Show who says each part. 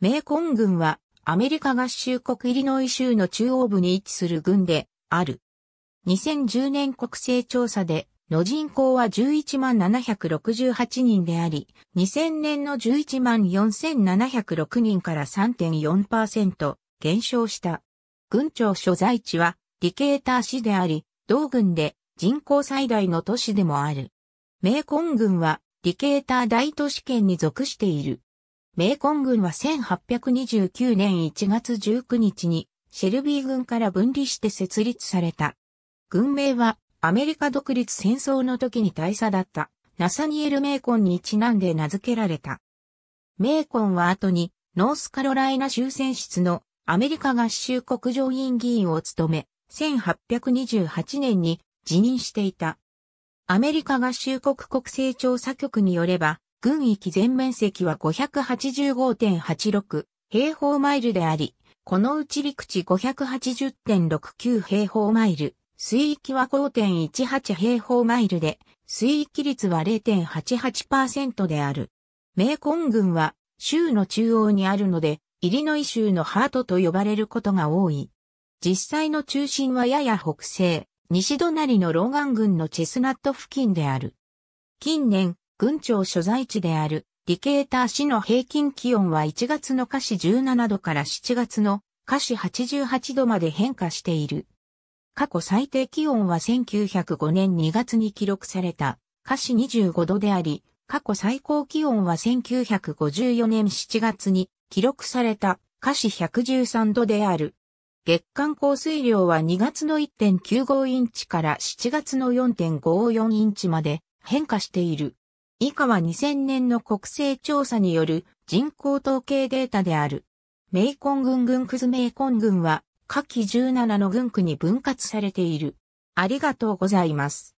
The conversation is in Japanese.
Speaker 1: メーコン軍はアメリカ合衆国イリノイ州の中央部に位置する軍である。2010年国勢調査での人口は11万768人であり、2000年の11万4706人から3.4%減少した。軍庁所在地はディケーター市であり、同軍で人口最大の都市でもある。メーコン軍はディケーター大都市圏に属している。メーコン軍は1829年1月19日にシェルビー軍から分離して設立された。軍名はアメリカ独立戦争の時に大佐だったナサニエル・メーコンにちなんで名付けられた。メーコンは後にノースカロライナ州選出のアメリカ合衆国上院議員を務め、1828年に辞任していた。アメリカ合衆国国政調査局によれば、軍域全面積は585.86平方マイルであり、このうち陸地580.69平方マイル、水域は5.18平方マイルで、水域率は0.88%である。メーコン軍は州の中央にあるので、イリノイ州のハートと呼ばれることが多い。実際の中心はやや北西、西隣のローガン郡のチェスナット付近である。近年、郡庁所在地である、ディケーター市の平均気温は1月の華氏17度から7月の華氏88度まで変化している。過去最低気温は1905年2月に記録された華氏25度であり、過去最高気温は1954年7月に記録された華氏113度である。月間降水量は2月の1.95インチから7月の4.54インチまで変化している。以下は2000年の国勢調査による人口統計データである。メイコン軍軍クズメイコン軍は、下記17の軍区に分割されている。ありがとうございます。